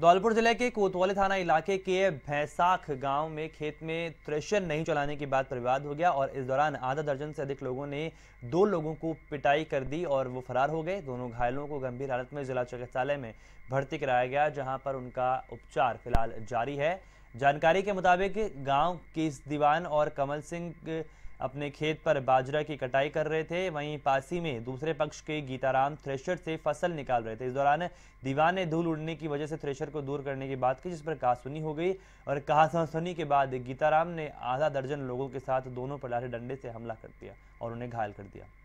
धौलपुर जिले के कोतवाली थाना इलाके के भैसाख गांव में खेत में थ्रेशर नहीं चलाने की बात परिवाद विवाद हो गया और इस दौरान आधा दर्जन से अधिक लोगों ने दो लोगों को पिटाई कर दी और वो फरार हो गए दोनों घायलों को गंभीर हालत में जिला चिकित्सालय में भर्ती कराया गया जहां पर उनका उपचार फिलहाल जारी है जानकारी के मुताबिक गांव के दीवान और कमल सिंह अपने खेत पर बाजरा की कटाई कर रहे थे वहीं पासी में दूसरे पक्ष के गीताराम थ्रेशर से फसल निकाल रहे थे इस दौरान दीवान ने धूल उड़ने की वजह से थ्रेशर को दूर करने की बात की जिस पर कहासुनी हो गई और कहासुनी के बाद गीताराम ने आधा दर्जन लोगों के साथ दोनों पर डंडे से हमला कर दिया और उन्हें घायल कर दिया